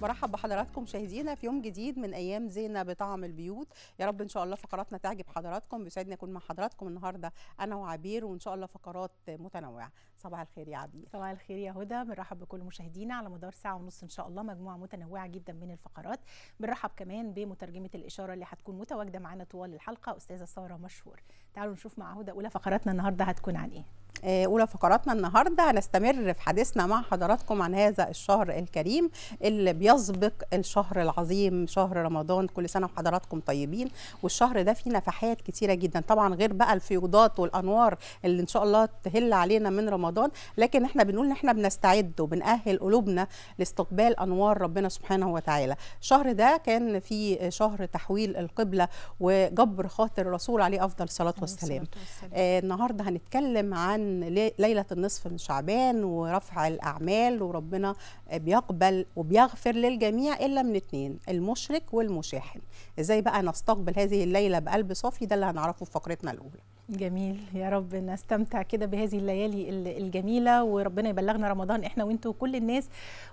برحب بحضراتكم مشاهدينا في يوم جديد من ايام زينه بطعم البيوت يا رب ان شاء الله فقراتنا تعجب حضراتكم بيسعدني اكون مع حضراتكم النهارده انا وعبير وان شاء الله فقرات متنوعه صباح الخير يا عبير صباح الخير يا هدى بنرحب بكل مشاهدينا على مدار ساعه ونص ان شاء الله مجموعه متنوعه جدا من الفقرات بنرحب كمان بمترجمه الاشاره اللي هتكون متواجده معانا طوال الحلقه استاذه ساره مشهور تعالوا نشوف مع هدى اولى فقراتنا النهارده هتكون عن ايه آه، اولى فقراتنا النهارده هنستمر في حديثنا مع حضراتكم عن هذا الشهر الكريم اللي بيسبق الشهر العظيم شهر رمضان كل سنه وحضراتكم طيبين والشهر ده فيه نفحات كتيره جدا طبعا غير بقى الفيوضات والانوار اللي ان شاء الله تهل علينا من رمضان لكن احنا بنقول ان احنا بنستعد وبنأهل قلوبنا لاستقبال انوار ربنا سبحانه وتعالى الشهر ده كان في شهر تحويل القبله وجبر خاطر الرسول عليه افضل الصلاه والسلام آه النهارده هنتكلم عن من ليله النصف من شعبان ورفع الاعمال وربنا بيقبل وبيغفر للجميع الا من اتنين المشرك والمشاحن ازاي بقى نستقبل هذه الليله بقلب صافي ده اللي هنعرفه في فقرتنا الاولى جميل يا رب نستمتع كده بهذه الليالي الجميله وربنا يبلغنا رمضان احنا وانتوا وكل الناس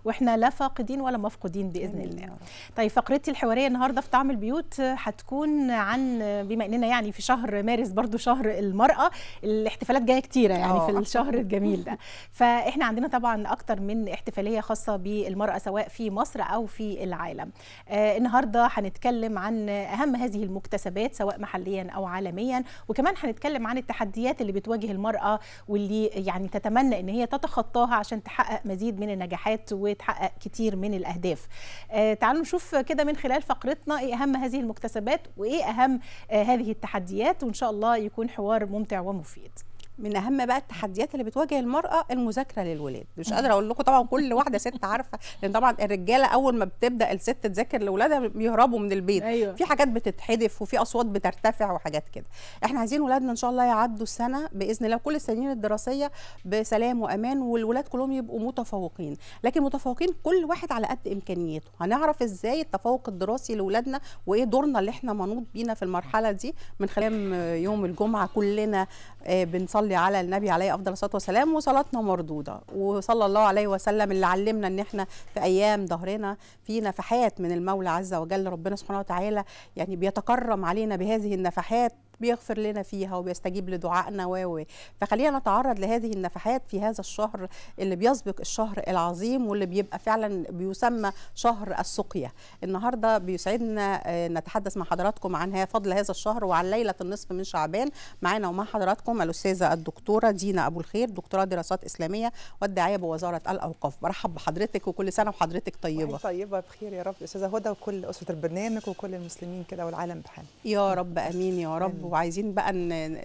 واحنا لا فاقدين ولا مفقودين باذن الله. طيب فقرتي الحواريه النهارده في طعم البيوت هتكون عن بما اننا يعني في شهر مارس برضو شهر المراه الاحتفالات جايه كتيره يعني في آه. الشهر الجميل ده. فاحنا عندنا طبعا اكتر من احتفاليه خاصه بالمراه سواء في مصر او في العالم. آه النهارده هنتكلم عن اهم هذه المكتسبات سواء محليا او عالميا وكمان هنتكلم بنتكلم عن التحديات اللي بتواجه المرأة واللي يعني تتمنى ان هي تتخطاها عشان تحقق مزيد من النجاحات وتحقق كتير من الاهداف. آه، تعالوا نشوف كده من خلال فقرتنا ايه اهم هذه المكتسبات وايه اهم آه، هذه التحديات وان شاء الله يكون حوار ممتع ومفيد. من اهم بقى التحديات اللي بتواجه المراه المذاكره للولاد مش قادره اقول لكم طبعا كل واحده ست عارفه لان طبعا الرجاله اول ما بتبدا الست تذاكر لاولادها بيهربوا من البيت أيوة. في حاجات بتتحذف وفي اصوات بترتفع وحاجات كده احنا عايزين ولادنا ان شاء الله يعدوا السنه باذن الله كل السنين الدراسيه بسلام وامان والولاد كلهم يبقوا متفوقين لكن متفوقين كل واحد على قد امكانياته هنعرف ازاي التفوق الدراسي لاولادنا وايه دورنا اللي احنا منوط بينا في المرحله دي من خلال يوم الجمعه كلنا آه، بنصلي نصلي على النبي عليه افضل الصلاه والسلام وصلاتنا مردوده وصلى الله عليه وسلم اللي علمنا ان احنا في ايام ظهرنا في نفحات من المولى عز وجل ربنا سبحانه وتعالى يعني بيتكرم علينا بهذه النفحات بيغفر لنا فيها وبيستجيب لدعائنا و فخلينا نتعرض لهذه النفحات في هذا الشهر اللي بيسبق الشهر العظيم واللي بيبقى فعلا بيسمى شهر السقيا النهارده بيسعدنا آه، نتحدث مع حضراتكم عن فضل هذا الشهر وعن ليله النصف من شعبان معانا ومع حضراتكم الاستاذه الدكتوره دينا ابو الخير دكتوراه دراسات اسلاميه والداعيه بوزاره الاوقاف برحب بحضرتك وكل سنه وحضرتك طيبه طيبه بخير يا رب استاذه هدى وكل اسره البرنامج وكل المسلمين كده والعالم بحال يا رب امين يا رب وعايزين بقى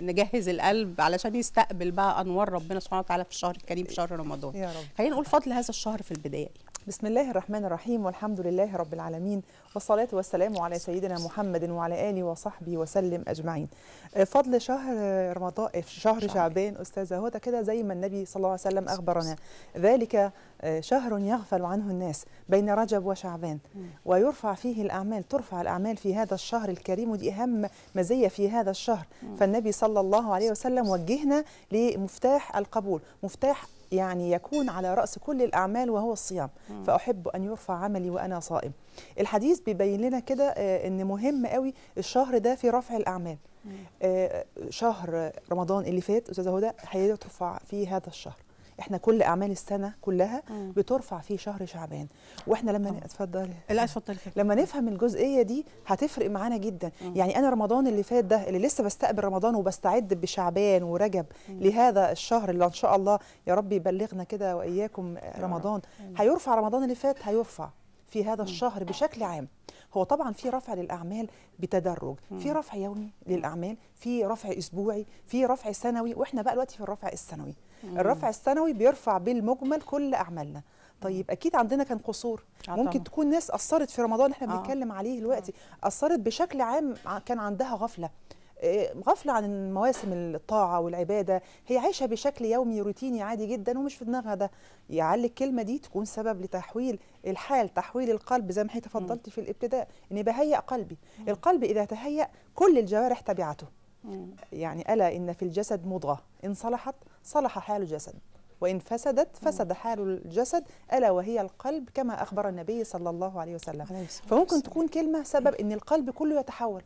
نجهز القلب علشان يستقبل بقى انوار ربنا سبحانه وتعالى في الشهر الكريم في شهر رمضان خلينا نقول فضل هذا الشهر في البدايه بسم الله الرحمن الرحيم والحمد لله رب العالمين والصلاة والسلام على سيدنا محمد وعلى آله وصحبه وسلم أجمعين آه، فضل شهر رمضان آه، شهر شعبان أستاذة هدى كده زي ما النبي صلى الله عليه وسلم أخبرنا ذلك آه، شهر يغفل عنه الناس بين رجب وشعبان ويرفع فيه الأعمال ترفع الأعمال في هذا الشهر الكريم ودي أهم مزية في هذا الشهر فالنبي صلى الله عليه وسلم وجهنا لمفتاح القبول مفتاح يعني يكون على رأس كل الأعمال وهو الصيام مم. فأحب أن يرفع عملي وأنا صائم الحديث بيبين لنا كده آه، أن مهم قوي الشهر ده في رفع الأعمال مم. آه، شهر رمضان اللي فات أستاذة هدى ترفع في هذا الشهر احنا كل اعمال السنه كلها مم. بترفع في شهر شعبان واحنا لما اتفضلي اتفضل لا اتفضل لما نفهم الجزئيه دي هتفرق معانا جدا مم. يعني انا رمضان اللي فات ده اللي لسه بستقبل رمضان وبستعد بشعبان ورجب مم. لهذا الشهر اللي ان شاء الله يا رب يبلغنا كده واياكم رمضان مم. هيرفع رمضان اللي فات هيرفع في هذا الشهر بشكل عام هو طبعا في رفع للاعمال بتدرج في رفع يومي للاعمال في رفع اسبوعي في رفع سنوي واحنا بقى دلوقتي في الرفع السنوي الرفع السنوي بيرفع بالمجمل كل اعمالنا طيب اكيد عندنا كان قصور ممكن تكون ناس اثرت في رمضان احنا آه. بنتكلم عليه دلوقتي اثرت بشكل عام كان عندها غفله آه، غفلة عن مواسم الطاعه والعباده هي عايشه بشكل يومي روتيني عادي جدا ومش في دماغها ده يعلي الكلمه دي تكون سبب لتحويل الحال تحويل القلب زي ما حضرتك تفضلتي في الابتداء ان بهيئ قلبي القلب اذا تهيأ كل الجوارح تبعته يعني ألا إن في الجسد مضغة إن صلحت صلح حال الجسد وإن فسدت فسد حال الجسد ألا وهي القلب كما أخبر النبي صلى الله عليه وسلم عليه فممكن تكون كلمة سبب إن القلب كله يتحول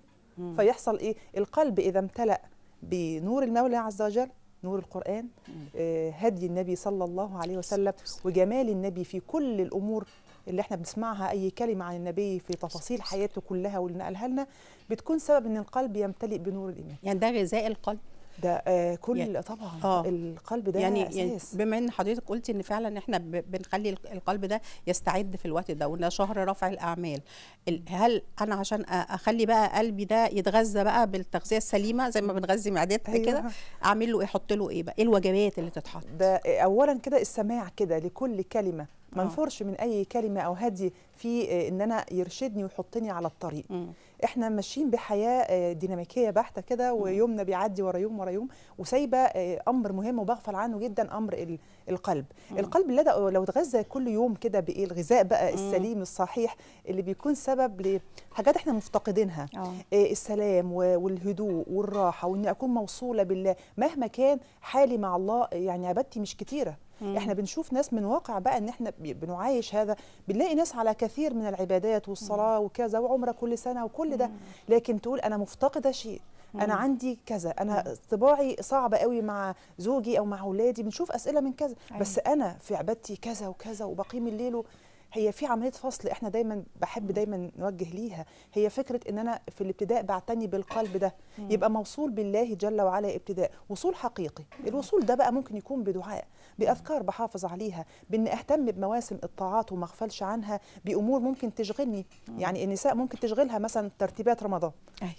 فيحصل إيه القلب إذا امتلأ بنور المولى عز وجل نور القرآن آه، هدي النبي صلى الله عليه وسلم وجمال النبي في كل الأمور اللي احنا بنسمعها اي كلمه عن النبي في تفاصيل حياته كلها واللي نقلها لنا بتكون سبب ان القلب يمتلئ بنور الايمان يعني ده غذاء القلب ده آه كل يعني طبعا آه القلب ده يعني, يعني أساس. يعني بما ان حضرتك قلتي ان فعلا احنا بنخلي القلب ده يستعد في الوقت ده وان شهر رفع الاعمال هل انا عشان اخلي بقى قلبي ده يتغذى بقى بالتغذيه السليمه زي ما بنغذي معدتنا أيوة. كده اعمل له ايه احط له ايه بقى ايه الوجبات اللي تتحط ده اولا كده السماع كده لكل كلمه ما آه. انفرش من اي كلمه او هدي في آه، ان انا يرشدني ويحطني على الطريق م. احنا ماشيين بحياه آه، ديناميكيه بحته كده ويومنا بيعدي ورا يوم ورا يوم وسايبه امر مهم وبغفل عنه جدا امر القلب م. القلب لو اتغذى كل يوم كده بايه الغذاء بقى السليم الصحيح اللي بيكون سبب لحاجات احنا مفتقدينها إيه السلام والهدوء والراحه واني اكون موصوله بالله مهما كان حالي مع الله يعني عبادتي مش كتيره مم. احنا بنشوف ناس من واقع بقى ان احنا بنعايش هذا بنلاقي ناس على كثير من العبادات والصلاه وكذا وعمره كل سنه وكل ده لكن تقول انا مفتقده شيء انا عندي كذا انا طباعي صعب قوي مع زوجي او مع اولادي بنشوف اسئله من كذا بس أيوة. انا في عبادتي كذا وكذا وبقيم الليل هي في عمليه فصل احنا دايما بحب دايما نوجه ليها هي فكره ان انا في الابتداء بعتني بالقلب ده يبقى موصول بالله جل وعلا ابتداء وصول حقيقي الوصول ده بقى ممكن يكون بدعاء بافكار بحافظ عليها بان اهتم بمواسم الطاعات وما اغفلش عنها بامور ممكن تشغلني يعني النساء ممكن تشغلها مثلا ترتيبات رمضان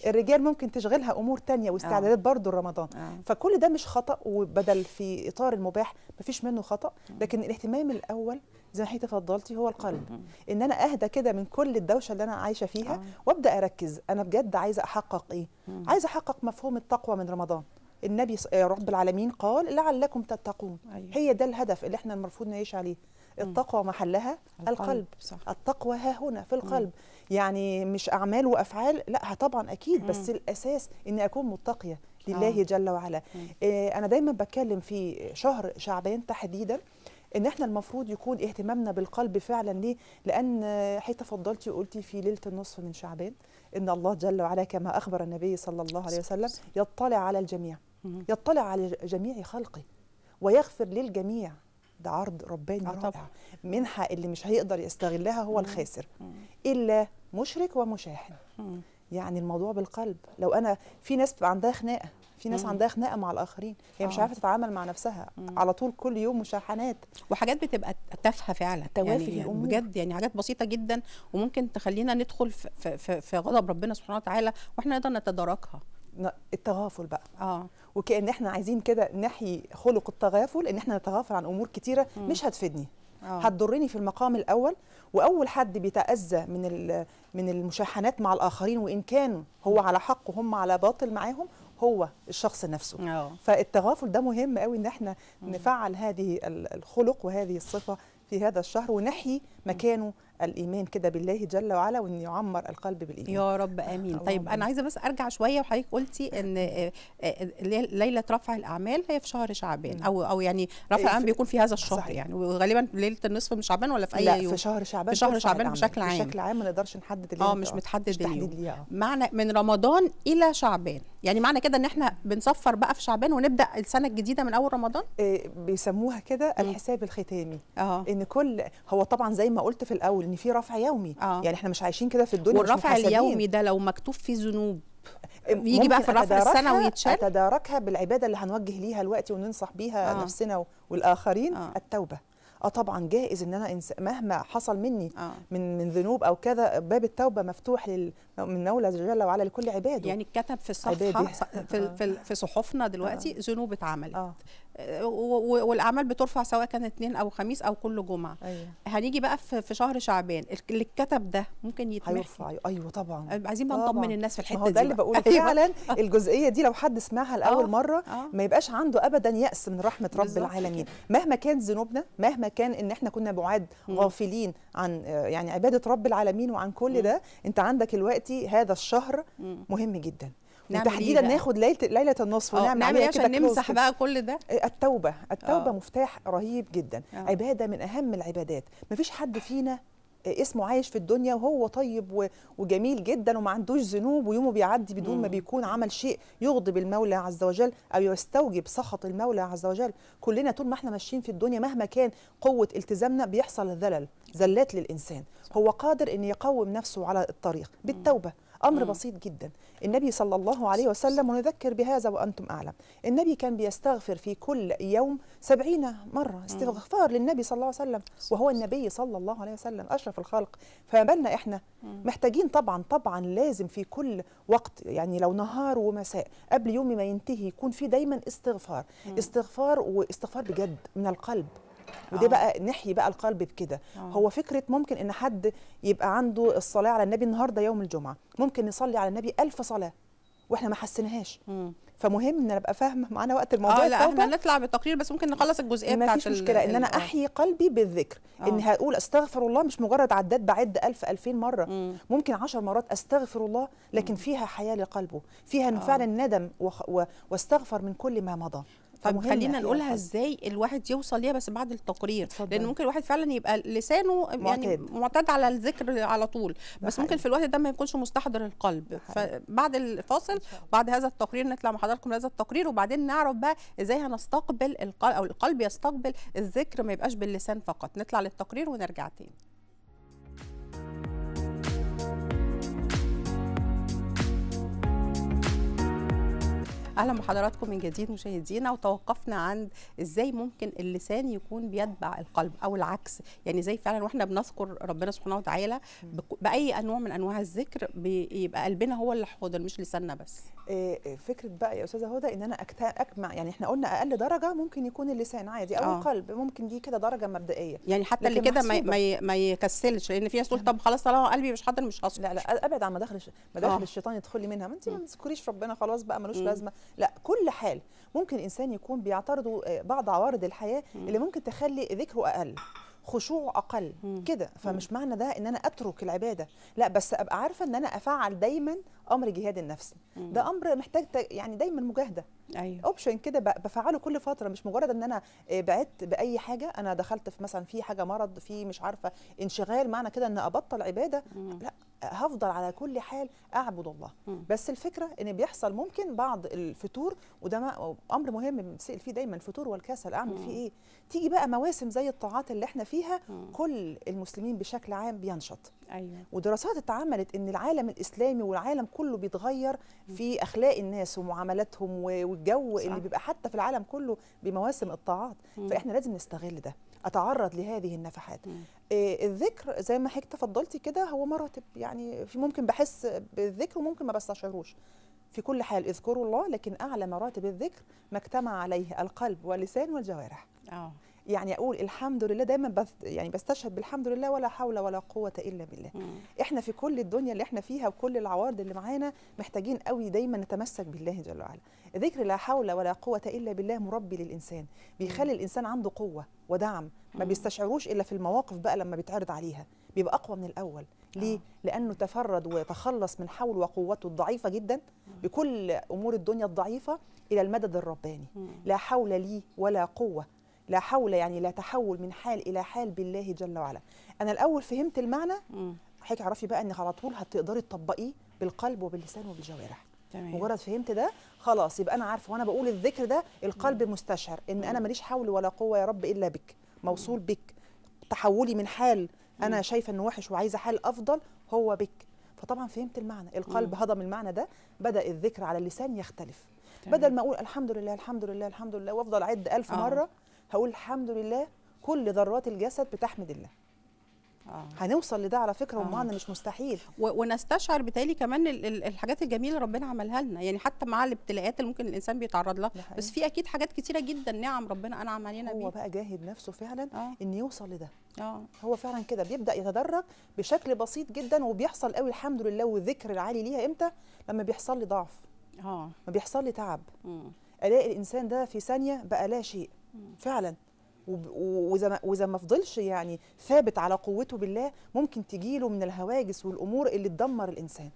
الرجال ممكن تشغلها امور تانية واستعدادات آه. برضه رمضان آه. فكل ده مش خطا وبدل في اطار المباح مفيش منه خطا لكن الاهتمام الاول زي ما حضرتك تفضلتي هو القلب ان انا اهدى كده من كل الدوشه اللي انا عايشه فيها آه. وابدا اركز انا بجد عايزه احقق ايه عايزه احقق مفهوم التقوى من رمضان النبي آه، رب العالمين قال لعلكم تتقون أيوة. هي ده الهدف اللي احنا المفروض نعيش عليه التقوى محلها القلب, القلب. صح. التقوى ها هنا في القلب م. يعني مش اعمال وافعال لا طبعا اكيد م. بس الاساس اني اكون متقيه لله آه. جل وعلا إيه انا دايما بتكلم في شهر شعبان تحديدا ان احنا المفروض يكون اهتمامنا بالقلب فعلا ليه لان حيث تفضلتي وقلتي في ليله النصف من شعبان ان الله جل وعلا كما اخبر النبي صلى الله عليه وسلم يطلع على الجميع يطلع على جميع خلقه ويغفر للجميع ده عرض رباني آه، رائع منحه اللي مش هيقدر يستغلها هو الخاسر الا مشرك ومشاحن يعني الموضوع بالقلب لو انا في ناس بتبقى عندها خناقه في ناس مم. عندها خناقه مع الاخرين هي آه. مش عارفه تتعامل مع نفسها مم. على طول كل يوم مشاحنات وحاجات بتبقى تافهه فعلا توافه يعني الامور بجد يعني حاجات بسيطه جدا وممكن تخلينا ندخل في, في, في غضب ربنا سبحانه وتعالى واحنا نقدر نتداركها التغافل بقى اه وكان احنا عايزين كده نحيي خلق التغافل ان احنا نتغافل عن امور كتيره مم. مش هتفيدني أوه. هتضرني في المقام الاول واول حد بيتاذى من من المشاحنات مع الاخرين وان كان هو على حق وهم على باطل معاهم هو الشخص نفسه أوه. فالتغافل ده مهم قوي ان احنا مم. نفعل هذه الخلق وهذه الصفه في هذا الشهر ونحيي مكانه الايمان كده بالله جل وعلا وان يعمر القلب بالايمان يا رب امين آه، طيب انا عايزه بس ارجع شويه وحضرتك قلتي ان آه، آه، ليله رفع الاعمال هي في شهر شعبان نعم. او او يعني رفع إيه، الاعمال بيكون في هذا الشهر صحيح. يعني وغالبا ليله النصف من شعبان ولا في اي لا يوم في شهر شعبان في شهر شعبان بشكل عام بشكل عام ما نقدرش نحدد اه مش متحدد اليوم معنى من رمضان الى شعبان يعني معنى كده ان احنا بنصفر بقى في شعبان ونبدا السنه الجديده من اول رمضان آه، بيسموها كده الحساب الختامي أه. ان كل هو طبعا زي ما قلت في الاول ان في رفع يومي أه. يعني احنا مش عايشين كده في الدنيا والرفع اليومي ده لو مكتوب فيه ذنوب آه، يجي بقى في الرفع السنوي يتشال تداركها بالعباده اللي هنوجه ليها الوقت وننصح بيها آه. نفسنا والاخرين آه. التوبه اه طبعا جائز ان انا إنس... مهما حصل مني آه. من من ذنوب او كذا باب التوبه مفتوح لل... من مولى جل وعلا لكل عباده يعني اتكتب في الصفحه عبادي. في في صحفنا دلوقتي آه. ذنوب اتعملت آه. والاعمال بترفع سواء كان اثنين او خميس او كل جمعه أيوة. هنيجي بقى في شهر شعبان اللي اتكتب ده ممكن يتمحي ايوه طبعا عايزين بقى نطمن الناس في الحته دي ده اللي بقوله أيوة. فعلا الجزئيه دي لو حد سمعها لاول آه. مره أوه. ما يبقاش عنده ابدا ياس من رحمه رب العالمين مهما كان ذنوبنا مهما كان ان احنا كنا بعاد غافلين عن آه، يعني عباده رب العالمين وعن كل ده انت عندك دلوقتي هذا الشهر مهم جدا وتحديدا إيه ناخد ليله ليله النصف آه، ونعمل نعمل إيه عشان نمسح بقى كل ده آه، التوبه التوبه أوه. مفتاح رهيب جدا أوه. عباده من اهم العبادات مفيش حد فينا اسمه عايش في الدنيا وهو طيب وجميل جدا وما عندوش ذنوب ويومه بيعدي بدون ما بيكون عمل شيء يغضب المولى عز وجل او يستوجب سخط المولى عز وجل كلنا طول ما احنا ماشيين في الدنيا مهما كان قوه التزامنا بيحصل الذلل زلات للانسان هو قادر ان يقوم نفسه على الطريق بالتوبه امر مم. بسيط جدا النبي صلى الله عليه وسلم ونذكر بهذا وانتم اعلم النبي كان بيستغفر في كل يوم سبعين مره استغفار مم. للنبي صلى الله عليه وسلم وهو النبي صلى الله عليه وسلم اشرف الخلق فما بالنا احنا محتاجين طبعا طبعا لازم في كل وقت يعني لو نهار ومساء قبل يوم ما ينتهي يكون في دايما استغفار استغفار واستغفار بجد من القلب وده آه. بقى نحيي بقى القلب بكده آه. هو فكره ممكن ان حد يبقى عنده الصلاه على النبي النهارده يوم الجمعه ممكن نصلي على النبي ألف صلاه واحنا ما حسيناهاش فمهم ان انا ابقى فاهمه معانا وقت آه، الموضوع آه لا التوبة. احنا هنطلع بالتقرير بس ممكن نخلص الجزئيه بتاعت مفيش مشكله ان انا احيي قلبي بالذكر آه. ان هقول استغفر الله مش مجرد عداد بعد 1000 2000 مره مم. ممكن 10 مرات استغفر الله لكن مم. فيها حياه لقلبه فيها انه آه. فعلا ندم واستغفر من كل ما مضى طب خلينا يعني نقولها ازاي الواحد يوصل ليها بس بعد التقرير صدق. لان ممكن الواحد فعلا يبقى لسانه يعني معتاد على الذكر على طول بس حقيقي. ممكن في الوقت ده ما يكونش مستحضر القلب فبعد الفاصل بعد هذا التقرير نطلع مع حضراتكم لهذا التقرير وبعدين نعرف بقى ازاي هنستقبل القلب او القلب يستقبل الذكر ما يبقاش باللسان فقط نطلع للتقرير ونرجع تاني اهلا بحضراتكم من جديد مشاهدينا وتوقفنا عند ازاي ممكن اللسان يكون بيتبع القلب او العكس يعني زي فعلا واحنا بنذكر ربنا سبحانه وتعالى باي انواع من انواع الذكر بيبقى قلبنا هو اللي حاضر مش لساننا بس آه، آه، فكره بقى يا استاذه هدى ان انا اجمع يعني احنا قلنا اقل درجه ممكن يكون اللسان عادي او آه. القلب ممكن دي كده درجه مبدئيه يعني حتى اللي كده ما ما يكسلش لان في ناس تقول طب خلاص طالما قلبي مش حاضر مش هسكت لا لا ابعد عن مداخل مداخل آه. الشيطان يدخل لي منها ما انت ما تذكريش ربنا خلاص بقى ملوش لازمه لا كل حال ممكن انسان يكون بيعترضوا آه، بعض عوارض الحياه اللي ممكن تخلي ذكره اقل خشوع اقل كده فمش معنى ده ان انا اترك العباده لا بس ابقى عارفه ان انا افعل دايما امر جهاد النفس ده امر محتاج يعني دايما مجاهده ايوه اوبشن كده بفعله كل فتره مش مجرد ان انا آه، بعدت باي حاجه انا دخلت في مثلا في حاجه مرض في مش عارفه انشغال معنى كده ان ابطل عباده لا هفضل على كل حال اعبد الله م. بس الفكره ان بيحصل ممكن بعض الفتور وده ما امر مهم بنسال فيه دايما الفتور والكسل اعمل م. فيه ايه تيجي بقى مواسم زي الطاعات اللي احنا فيها م. كل المسلمين بشكل عام بينشط أيوة. ودراسات اتعملت ان العالم الاسلامي والعالم كله بيتغير في اخلاق الناس ومعاملاتهم والجو صح. اللي بيبقى حتى في العالم كله بمواسم الطاعات فاحنا لازم نستغل ده اتعرض لهذه النفحات إيه الذكر زي ما حضرتك تفضلتي كده هو مراتب يعني في ممكن بحس بالذكر وممكن ما بستشعروش في كل حال اذكروا الله لكن اعلى مراتب الذكر ما اجتمع عليه القلب واللسان والجوارح أوه. يعني اقول الحمد لله دايما بس يعني بستشهد بالحمد لله ولا حول ولا قوه الا بالله مم. احنا في كل الدنيا اللي احنا فيها وكل العوارض اللي معانا محتاجين قوي دايما نتمسك بالله جل وعلا ذكر لا حول ولا قوه الا بالله مربي للانسان بيخلي مم. الانسان عنده قوه ودعم ما بيستشعروش الا في المواقف بقى لما بيتعرض عليها بيبقى اقوى من الاول آه. ليه آه. لانه تفرد وتخلص من حول وقوته الضعيفه جدا بكل امور الدنيا الضعيفه الى المدد الرباني لا حول لي ولا قوه لا حول يعني لا تحول من حال الى حال بالله جل وعلا انا الاول فهمت المعنى حضرتك اعرفي بقى ان على طول هتقدري تطبقيه بالقلب وباللسان وبالجوارح تمام. مجرد فهمت ده خلاص يبقى انا عارفه وانا بقول الذكر ده القلب مستشعر ان انا ماليش حول ولا قوه يا رب الا بك موصول بك تحولي من حال انا شايفه انه وحش وعايزه حال افضل هو بك فطبعا فهمت المعنى القلب هضم المعنى ده بدا الذكر على اللسان يختلف بدل ما اقول الحمد لله الحمد لله الحمد لله وافضل اعد ألف آه. مره هقول الحمد لله كل ذرات الجسد بتحمد الله آه. هنوصل لده على فكره آه. ومعنى آه. مش مستحيل و... ونستشعر بتالي كمان ال... ال... الحاجات الجميله اللي ربنا عملها لنا يعني حتى مع الابتلاءات اللي ممكن الانسان بيتعرض لها بس في اكيد حاجات كتيره جدا نعم ربنا انعم علينا بيها هو بقى جاهد نفسه فعلا آه. ان يوصل لده آه. هو فعلا كده بيبدا يتدرج بشكل بسيط جدا وبيحصل قوي الحمد لله والذكر العالي ليها امتى لما بيحصل لي ضعف اه ما بيحصل لي تعب الاقي الانسان ده في ثانيه بقى لا شيء فعلا واذا ما واذا ما فضلش يعني ثابت على قوته بالله ممكن تجيله من الهواجس والامور اللي تدمر الانسان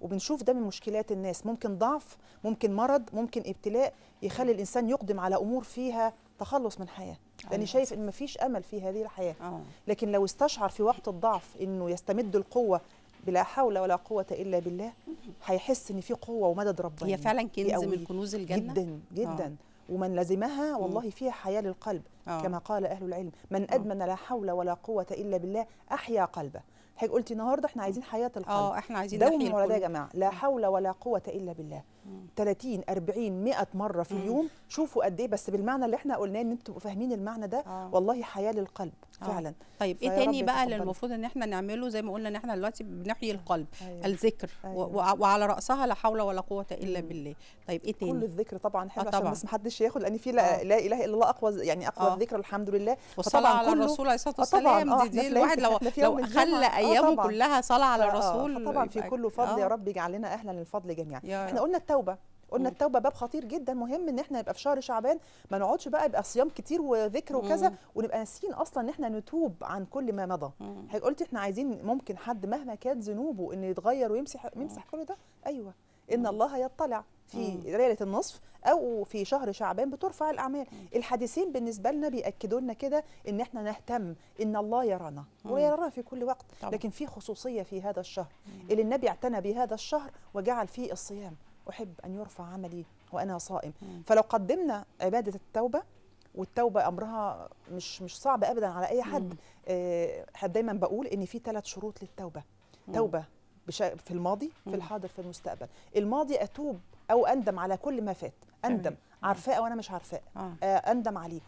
وبنشوف ده من مشكلات الناس ممكن ضعف ممكن مرض ممكن ابتلاء يخلي الانسان يقدم على امور فيها تخلص من حياه لاني شايف ان مفيش امل في هذه الحياه آه. لكن لو استشعر في وقت الضعف انه يستمد القوه بلا حول ولا قوة إلا بالله هيحس إن في قوة ومدد ربنا هي فعلا كنز من كنوز الجنة جدا جدا أوه. ومن لزمها والله فيها حياة للقلب أوه. كما قال أهل العلم من آه. أدمن لا حول ولا قوة إلا بالله أحيا قلبه حضرتك قلتي النهارده احنا عايزين حياه القلب اه احنا عايزين ده ولا يا جماعه لا حول ولا قوه الا بالله مم. 30 40 100 مره في اليوم شوفوا قد ايه بس بالمعنى اللي احنا قلناه ان انتم تبقوا فاهمين المعنى ده آه. والله حياه للقلب آه. فعلا طيب ايه تاني بقى اللي المفروض ان احنا نعمله زي ما قلنا ان احنا دلوقتي بنحيي القلب أيوة. الذكر أيوة. وعلى راسها لا حول ولا قوه الا مم. بالله طيب ايه تاني كل الذكر طبعا حلو آه طبعا. عشان بس ما حدش ياخد لان في لا, آه. لا اله الا الله اقوى يعني اقوى آه. الذكر الحمد لله والصلاه على الرسول عليه الصلاه آه، والسلام آه، دي, دي الواحد لو لو خلى آه، ايامه طبعًا. كلها صلاه على آه، الرسول آه طبعا في كله فضل آه. يا رب يجعلنا اهلا للفضل جميعا احنا قلنا التوبه قلنا التوبه باب خطير جدا مهم ان احنا نبقى في شهر شعبان ما نقعدش بقى يبقى صيام كتير وذكر وكذا ونبقى ناسيين اصلا ان احنا نتوب عن كل ما مضى قلت احنا عايزين ممكن حد مهما كانت ذنوبه انه يتغير ويمسح يمسح كل ده ايوه ان الله يطلع في ليله النصف او في شهر شعبان بترفع الاعمال الحديثين بالنسبه لنا بياكدوا لنا كده ان احنا نهتم ان الله يرانا ويرانا في كل وقت طبعا. لكن في خصوصيه في هذا الشهر اللي النبي اعتنى بهذا الشهر وجعل فيه الصيام احب ان يرفع عملي وانا صائم فلو قدمنا عباده التوبه والتوبه امرها مش مش صعب ابدا على اي حد حد آه، دايما بقول ان في ثلاث شروط للتوبه توبه في الماضي في الحاضر في المستقبل الماضي اتوب او اندم على كل ما فات اندم عارفاه او انا مش عارفاه آه. آه، اندم عليه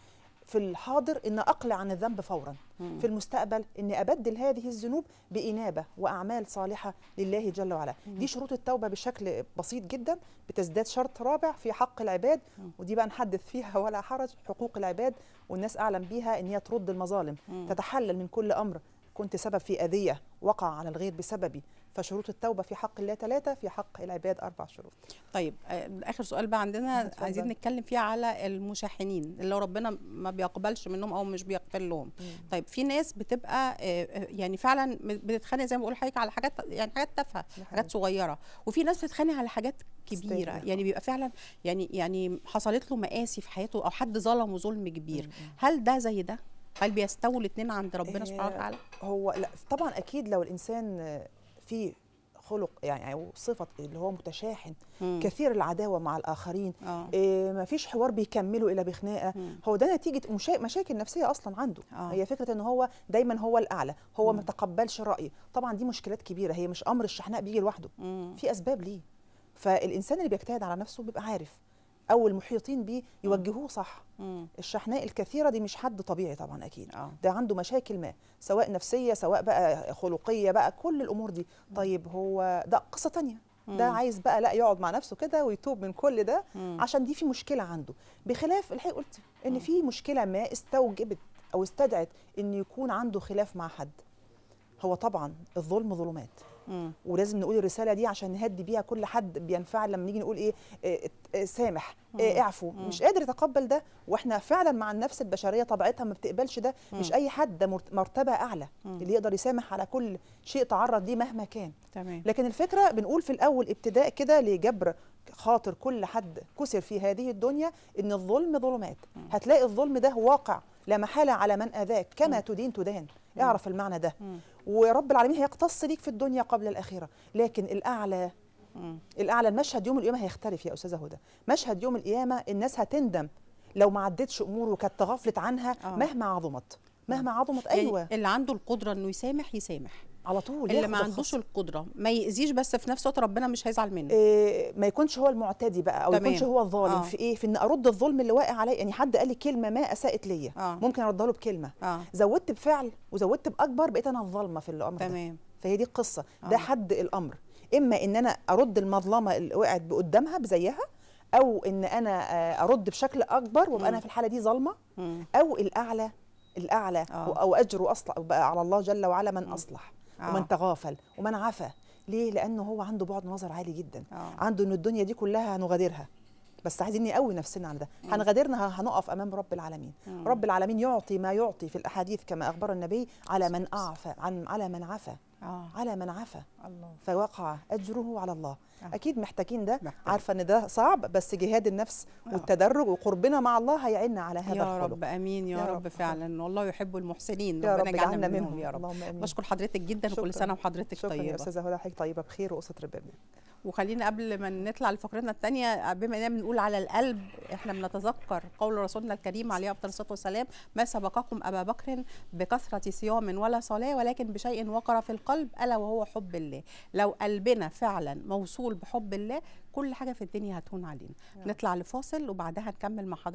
في الحاضر ان اقلع عن الذنب فورا مم. في المستقبل ان ابدل هذه الذنوب بانابه واعمال صالحه لله جل وعلا مم. دي شروط التوبه بشكل بسيط جدا بتزداد شرط رابع في حق العباد مم. ودي بقى نحدث فيها ولا حرج حقوق العباد والناس اعلم بيها ان هي ترد المظالم تتحلل من كل امر كنت سبب في اذيه وقع على الغير بسببي فشروط التوبه في حق الله ثلاثه في حق العباد اربع شروط طيب آه، اخر سؤال بقى عندنا هتفضل. عايزين نتكلم فيه على المشاحنين اللي ربنا ما بيقبلش منهم او مش بيقبل لهم مم. طيب في ناس بتبقى آه، آه، يعني فعلا بتتخانق زي ما بقول حضرتك على حاجات يعني حاجات تافهه حاجات صغيره وفي ناس بتتخانق على حاجات كبيره يعني بيبقى فعلا يعني يعني حصلت له مآسي في حياته او حد ظلمه ظلم كبير مم. هل ده زي ده هل بيستووا الاثنين عند ربنا سبحانه وتعالى هو لا طبعا اكيد لو الانسان في خلق يعني او صفه اللي هو متشاحن مم. كثير العداوه مع الاخرين آه. إيه ما فيش حوار بيكمله الا بخناقه مم. هو ده نتيجه مشا... مشاكل نفسيه اصلا عنده آه. هي فكره ان هو دايما هو الاعلى هو ما تقبلش رأي طبعا دي مشكلات كبيره هي مش امر الشحناء بيجي لوحده مم. في اسباب ليه فالانسان اللي بيجتهد على نفسه بيبقى عارف او المحيطين بيه يوجهوه صح مم. الشحناء الكثيره دي مش حد طبيعي طبعا اكيد آه. ده عنده مشاكل ما سواء نفسيه سواء بقى خلقيه بقى كل الامور دي طيب هو ده قصه تانية ده عايز بقى لا يقعد مع نفسه كده ويتوب من كل ده مم. عشان دي في مشكله عنده بخلاف الحقيقه قلت ان مم. في مشكله ما استوجبت او استدعت ان يكون عنده خلاف مع حد هو طبعا الظلم ظلمات ولازم نقول الرساله دي عشان نهدي بيها كل حد بينفعل لما نيجي نقول ايه, إيه, إيه سامح إيه اعفو مش قادر يتقبل ده واحنا فعلا مع النفس البشريه طبيعتها ما بتقبلش ده مم. مش اي حد ده مرتبه اعلى مم. اللي يقدر يسامح على كل شيء تعرض ليه مهما كان تمام. لكن الفكره بنقول في الاول ابتداء كده لجبر خاطر كل حد كسر في هذه الدنيا ان الظلم ظلمات هتلاقي الظلم ده واقع لا محاله على من اذاك كما تدين تدان اعرف المعنى ده ورب العالمين هيقتص ليك في الدنيا قبل الاخره لكن الاعلى الاعلى المشهد يوم القيامه هيختلف يا استاذه هدى مشهد يوم القيامه الناس هتندم لو ما عدتش امور وكانت تغفلت عنها آه. مهما عظمت مهما آه. عظمت ايوه يعني اللي عنده القدره انه يسامح يسامح على طول اللي ما عندوش القدره ما يأذيش بس في نفس الوقت ربنا مش هيزعل منه إيه ما يكونش هو المعتدي بقى او تمام. يكونش هو الظالم آه. في ايه في ان ارد الظلم اللي واقع عليا يعني حد قال لي كلمه ما اساءت ليا آه. ممكن اردها له بكلمه آه. زودت بفعل وزودت باكبر بقيت انا الظالمه في الامر تمام ده. فهي دي القصه آه. ده حد الامر اما ان انا ارد المظلمه اللي وقعت قدامها بزيها او ان انا آه، ارد بشكل اكبر وابقى انا في الحاله دي ظالمه او الاعلى الاعلى آه. او اجره اصلا على الله جل وعلا من م. اصلح ومن آه. تغافل ومن عفى ليه لانه هو عنده بعد نظر عالي جدا آه. عنده ان الدنيا دي كلها هنغادرها بس عايزين نقوي نفسنا على ده هنغادرنا هنقف امام رب العالمين مم. رب العالمين يعطي ما يعطي في الاحاديث كما اخبر النبي على من اعفى عن على من عفى آه. على من عفا الله فوقع اجره على الله آه. اكيد محتاجين ده محتاج. عارفه ان ده صعب بس جهاد النفس آه. والتدرج وقربنا مع الله هيعيننا على هذا يا الخلق. رب امين يا, يا رب, رب فعلا والله يحب المحسنين يا ربنا يجعلنا منهم, منهم يا رب بشكر حضرتك جدا وكل سنه وحضرتك شكرا طيبه شكرا يا استاذه هدى حضرتك طيبه بخير وقصه ربنا وخلينا قبل ما نطلع لفقرتنا الثانيه بما اننا بنقول على القلب احنا بنتذكر قول رسولنا الكريم عليه افضل الصلاه والسلام ما سبقكم ابا بكر بكثره صيام ولا صلاه ولكن بشيء وقر في القلب الا وهو حب الله لو قلبنا فعلا موصول بحب الله كل حاجه في الدنيا هتهون علينا نعم. نطلع لفاصل وبعدها نكمل مع حضرتك